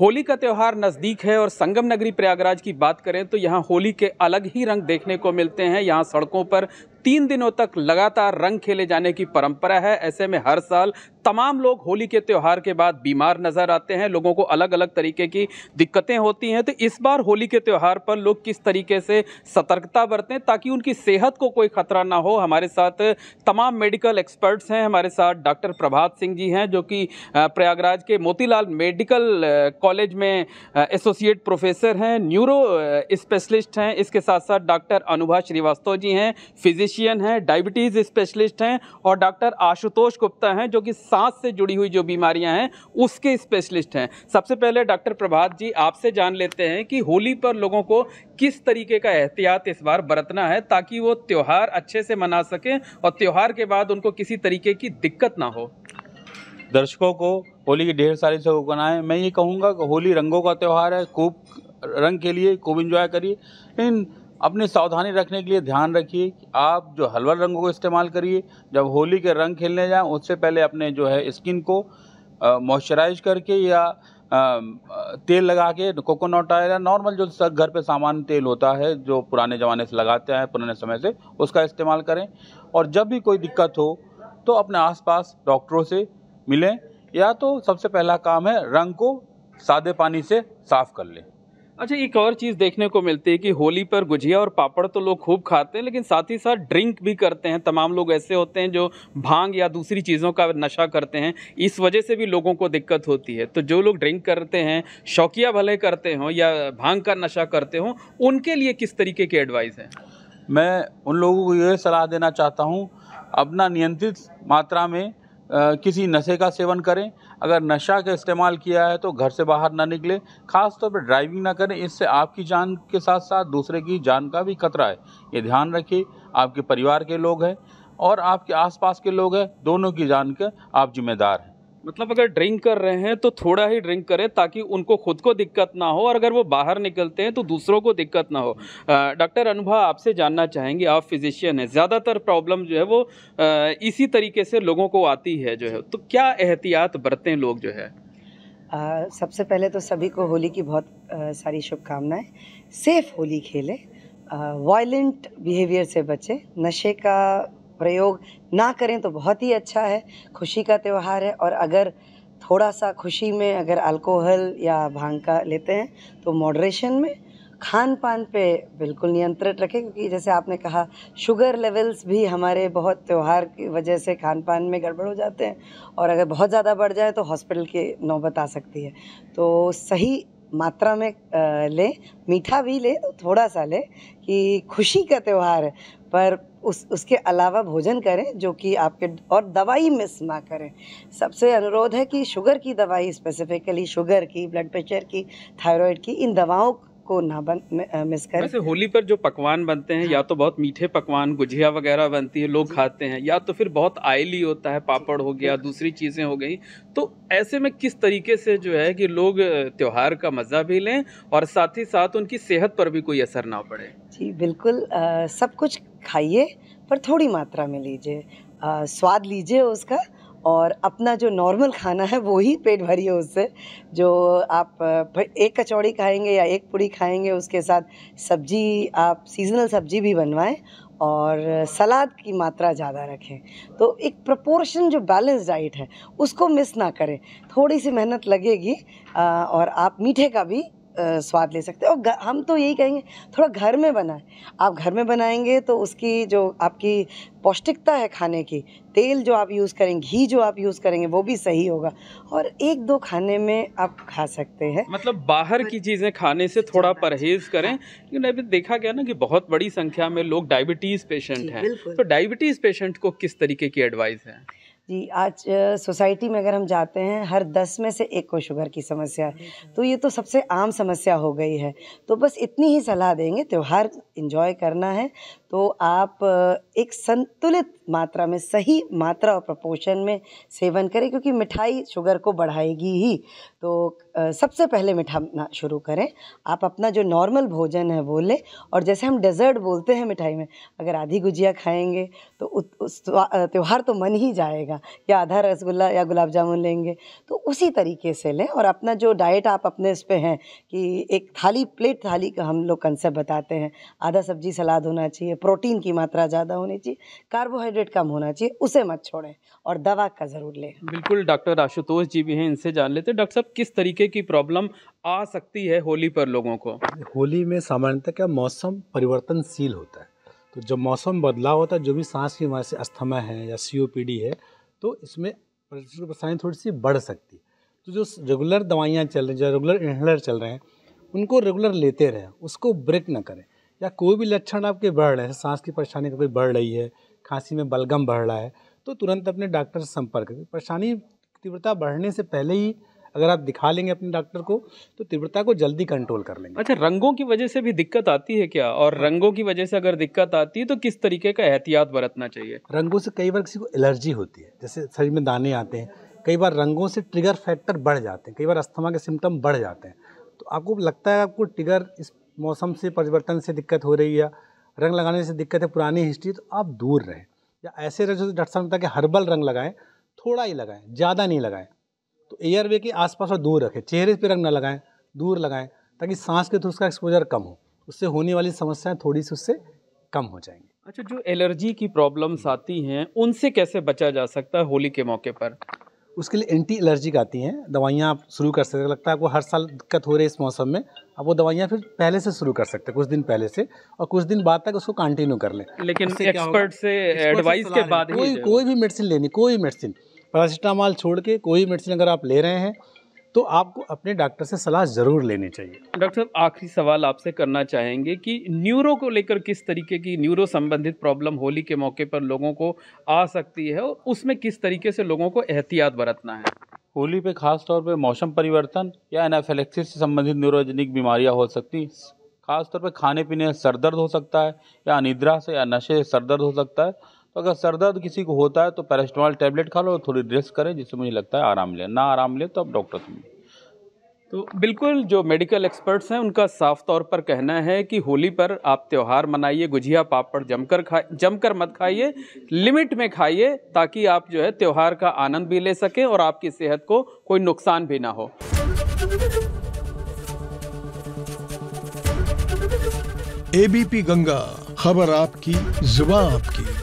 होली का त्यौहार नज़दीक है और संगम नगरी प्रयागराज की बात करें तो यहाँ होली के अलग ही रंग देखने को मिलते हैं यहाँ सड़कों पर तीन दिनों तक लगातार रंग खेले जाने की परंपरा है ऐसे में हर साल तमाम लोग होली के त्यौहार के बाद बीमार नजर आते हैं लोगों को अलग अलग तरीके की दिक्कतें होती हैं तो इस बार होली के त्यौहार पर लोग किस तरीके से सतर्कता बरतें ताकि उनकी सेहत को कोई खतरा ना हो हमारे साथ तमाम मेडिकल एक्सपर्ट्स हैं हमारे साथ डॉक्टर प्रभात सिंह जी हैं जो कि प्रयागराज के मोतीलाल मेडिकल कॉलेज में एसोसिएट प्रोफेसर हैं न्यूरो स्पेशलिस्ट हैं इसके साथ साथ डॉक्टर अनुभा श्रीवास्तव जी हैं फिजिश फिजिशियन हैं डायबिटीज़ स्पेशलिस्ट हैं और डॉक्टर आशुतोष गुप्ता हैं जो कि सांस से जुड़ी हुई जो बीमारियां हैं उसके स्पेशलिस्ट हैं सबसे पहले डॉक्टर प्रभात जी आपसे जान लेते हैं कि होली पर लोगों को किस तरीके का एहतियात इस बार बरतना है ताकि वो त्यौहार अच्छे से मना सकें और त्यौहार के बाद उनको किसी तरीके की दिक्कत ना हो दर्शकों को होली की ढेर सारी शुभकामनाएं मैं ये कहूँगा कि होली रंगों का त्यौहार है खूब रंग के लिए खूब इंजॉय करिए इन अपनी सावधानी रखने के लिए ध्यान रखिए आप जो हलवर रंगों को इस्तेमाल करिए जब होली के रंग खेलने जाएं उससे पहले अपने जो है स्किन को मॉइस्चराइज करके या आ, तेल लगा के कोकोनट ऑयल या नॉर्मल जो सब घर पे सामान तेल होता है जो पुराने ज़माने से लगाते हैं पुराने समय से उसका इस्तेमाल करें और जब भी कोई दिक्कत हो तो अपने आसपास डॉक्टरों से मिलें या तो सबसे पहला काम है रंग को सादे पानी से साफ़ कर लें अच्छा एक और चीज़ देखने को मिलती है कि होली पर गुजिया और पापड़ तो लोग खूब खाते हैं लेकिन साथ ही साथ ड्रिंक भी करते हैं तमाम लोग ऐसे होते हैं जो भांग या दूसरी चीज़ों का नशा करते हैं इस वजह से भी लोगों को दिक्कत होती है तो जो लोग ड्रिंक करते हैं शौकिया भले करते हों या भांग का नशा करते हों उनके लिए किस तरीके की एडवाइस है मैं उन लोगों को यह सलाह देना चाहता हूँ अपना नियंत्रित मात्रा में किसी नशे का सेवन करें अगर नशा का इस्तेमाल किया है तो घर से बाहर ना निकले ख़ास तौर पर ड्राइविंग ना करें इससे आपकी जान के साथ साथ दूसरे की जान का भी खतरा है ये ध्यान रखिए आपके परिवार के लोग हैं और आपके आसपास के लोग हैं दोनों की जान के आप जिम्मेदार हैं मतलब अगर ड्रिंक कर रहे हैं तो थोड़ा ही ड्रिंक करें ताकि उनको खुद को दिक्कत ना हो और अगर वो बाहर निकलते हैं तो दूसरों को दिक्कत ना हो डॉक्टर अनुभा आपसे जानना चाहेंगे आप फिजिशियन हैं ज़्यादातर प्रॉब्लम जो है वो आ, इसी तरीके से लोगों को आती है जो है तो क्या एहतियात बरतें लोग जो है आ, सबसे पहले तो सभी को होली की बहुत आ, सारी शुभकामनाएं सेफ होली खेलें वायलेंट बिहेवियर से बचें नशे का प्रयोग ना करें तो बहुत ही अच्छा है खुशी का त्यौहार है और अगर थोड़ा सा खुशी में अगर अल्कोहल या भांग का लेते हैं तो मॉडरेशन में खान पान पे बिल्कुल नियंत्रित रखें क्योंकि जैसे आपने कहा शुगर लेवल्स भी हमारे बहुत त्यौहार की वजह से खान पान में गड़बड़ हो जाते हैं और अगर बहुत ज़्यादा बढ़ जाए तो हॉस्पिटल की नौबत आ सकती है तो सही मात्रा में लें मीठा भी लें तो थोड़ा सा लें कि खुशी का त्यौहार है पर उस उसके अलावा भोजन करें जो कि आपके और दवाई मिस ना करें सबसे अनुरोध है कि शुगर की दवाई स्पेसिफिकली शुगर की ब्लड प्रेशर की थायराइड की इन दवाओं को ना बन मिस करें वैसे होली पर जो पकवान बनते हैं हाँ। या तो बहुत मीठे पकवान गुजिया वगैरह बनती है लोग खाते हैं या तो फिर बहुत आयली होता है पापड़ हो गया दूसरी चीज़ें हो गई तो ऐसे में किस तरीके से जो है कि लोग त्यौहार का मज़ा भी लें और साथ ही साथ उनकी सेहत पर भी कोई असर ना पड़े जी बिल्कुल सब कुछ खाइए पर थोड़ी मात्रा में लीजिए स्वाद लीजिए उसका और अपना जो नॉर्मल खाना है वो ही पेट भरिए उससे जो आप एक कचौड़ी खाएंगे या एक पूड़ी खाएंगे उसके साथ सब्जी आप सीजनल सब्जी भी बनवाएं और सलाद की मात्रा ज़्यादा रखें तो एक प्रपोर्शन जो बैलेंस डाइट है उसको मिस ना करें थोड़ी सी मेहनत लगेगी और आप मीठे का भी स्वाद ले सकते हैं और हम तो यही कहेंगे थोड़ा घर में बनाएं आप घर में बनाएंगे तो उसकी जो आपकी पौष्टिकता है खाने की तेल जो आप यूज़ करेंगे घी जो आप यूज़ करेंगे वो भी सही होगा और एक दो खाने में आप खा सकते हैं मतलब बाहर हाँ की चीज़ें खाने से थोड़ा हाँ। परहेज करें लेकिन हाँ। अभी देखा गया ना कि बहुत बड़ी संख्या में लोग डायबिटीज़ पेशेंट हैं तो डायबिटीज़ पेशेंट को किस तरीके की एडवाइस है जी आज सोसाइटी में अगर हम जाते हैं हर दस में से एक को शुगर की समस्या है तो ये तो सबसे आम समस्या हो गई है तो बस इतनी ही सलाह देंगे त्यौहार इन्जॉय करना है तो आप एक संतुलित मात्रा में सही मात्रा और प्रपोशन में सेवन करें क्योंकि मिठाई शुगर को बढ़ाएगी ही तो सबसे पहले मिठाना शुरू करें आप अपना जो नॉर्मल भोजन है वो लें और जैसे हम डेजर्ट बोलते हैं मिठाई में अगर आधी गुजिया खाएंगे तो उस त्यौहार तो मन ही जाएगा या आधा रसगुल्ला या गुलाब जामुन लेंगे तो उसी तरीके से लें और अपना जो डाइट आप अपने इस पर हैं कि एक थाली प्लेट थाली का हम लोग कंसेप्ट बताते हैं आधा सब्जी सलाद होना चाहिए प्रोटीन की मात्रा ज़्यादा होनी चाहिए कार्बोहाइड्रेट कम होना चाहिए उसे मत छोड़ें और दवा का ज़रूर लें बिल्कुल डॉक्टर आशुतोष जी भी हैं इनसे जान लेते हैं डॉक्टर साहब किस तरीके की प्रॉब्लम आ सकती है होली पर लोगों को होली में सामान्यतः क्या मौसम परिवर्तनशील होता है तो जब मौसम बदलाव होता है जो भी सांस की वहाँ से अस्थमा है या सी है तो इसमें परेशानी थोड़ी सी बढ़ सकती है तो जो रेगुलर दवाइयाँ चल रही हैं जो रेगुलर इन्हेलर चल रहे हैं उनको रेगुलर लेते रहें उसको ब्रेक ना करें या कोई भी लक्षण आपके बढ़ रहे हैं सांस की परेशानी कोई बढ़ रही है खांसी में बलगम बढ़ रहा है तो तुरंत अपने डॉक्टर से संपर्क करें परेशानी तीव्रता बढ़ने से पहले ही अगर आप दिखा लेंगे अपने डॉक्टर को तो तीव्रता को जल्दी कंट्रोल कर लेंगे अच्छा रंगों की वजह से भी दिक्कत आती है क्या और हाँ। रंगों की वजह से अगर दिक्कत आती है तो किस तरीके का एहतियात बरतना चाहिए रंगों से कई बार किसी को एलर्जी होती है जैसे शरीर में दाने आते हैं कई बार रंगों से ट्रिगर फैक्टर बढ़ जाते हैं कई बार अस्थमा के सिम्टम बढ़ जाते हैं तो आपको लगता है आपको ट्रिगर इस मौसम से परिवर्तन से दिक्कत हो रही है रंग लगाने से दिक्कत है पुरानी हिस्ट्री तो आप दूर रहें या ऐसे रहें जो डॉक्टर साहब कि हर्बल रंग लगाएं थोड़ा ही लगाएं ज़्यादा नहीं लगाएं तो एयरवे के आसपास और दूर रखें चेहरे पर रंग ना लगाएं दूर लगाएं ताकि सांस के तो उसका एक्सपोजर कम हो उससे होने वाली समस्याएं थोड़ी सी उससे कम हो जाएंगी अच्छा जो एलर्जी की प्रॉब्लम्स आती हैं उनसे कैसे बचा जा सकता है होली के मौके पर उसके लिए एंटी एलर्जिक आती हैं दवाइयाँ आप शुरू कर सकते लगता है आपको हर साल दिक्कत हो रही है इस मौसम में आप वो दवाइयाँ फिर पहले से शुरू कर सकते हैं कुछ दिन पहले से और कुछ दिन बाद तक उसको कंटिन्यू कर लें लेकिन एक्सपर्ट से एडवाइस के बाद कोई कोई भी मेडिसिन लेनी कोई मेडिसिन पैरासीटामॉल छोड़ के कोई मेडिसिन अगर आप ले रहे हैं तो आपको अपने डॉक्टर से सलाह ज़रूर लेनी चाहिए डॉक्टर साहब आखिरी सवाल आपसे करना चाहेंगे कि न्यूरो को लेकर किस तरीके की न्यूरो संबंधित प्रॉब्लम होली के मौके पर लोगों को आ सकती है और उसमें किस तरीके से लोगों को एहतियात बरतना है होली पे खास तौर पे मौसम परिवर्तन या एनाफेलेक्सिस से संबंधित न्यूरोजेनिक बीमारियां हो सकती खासतौर पर खाने पीने से सर दर्द हो सकता है या अनिद्रा से या नशे से सर दर्द हो सकता है अगर सर दर्द किसी को होता है तो पैरास्टामोल टैबलेट खा लो और थोड़ी रेस्ट करें जिससे मुझे लगता है आराम ले ना आराम ले तो आप डॉक्टर से तो बिल्कुल जो मेडिकल एक्सपर्ट्स हैं उनका साफ तौर पर कहना है कि होली पर आप त्यौहार मनाइए गुजिया पापड़ जमकर खाए जमकर मत खाइए लिमिट में खाइए ताकि आप जो है त्यौहार का आनंद भी ले सकें और आपकी सेहत को कोई नुकसान भी ना हो एबीपी गंगा खबर आपकी जुबा आपकी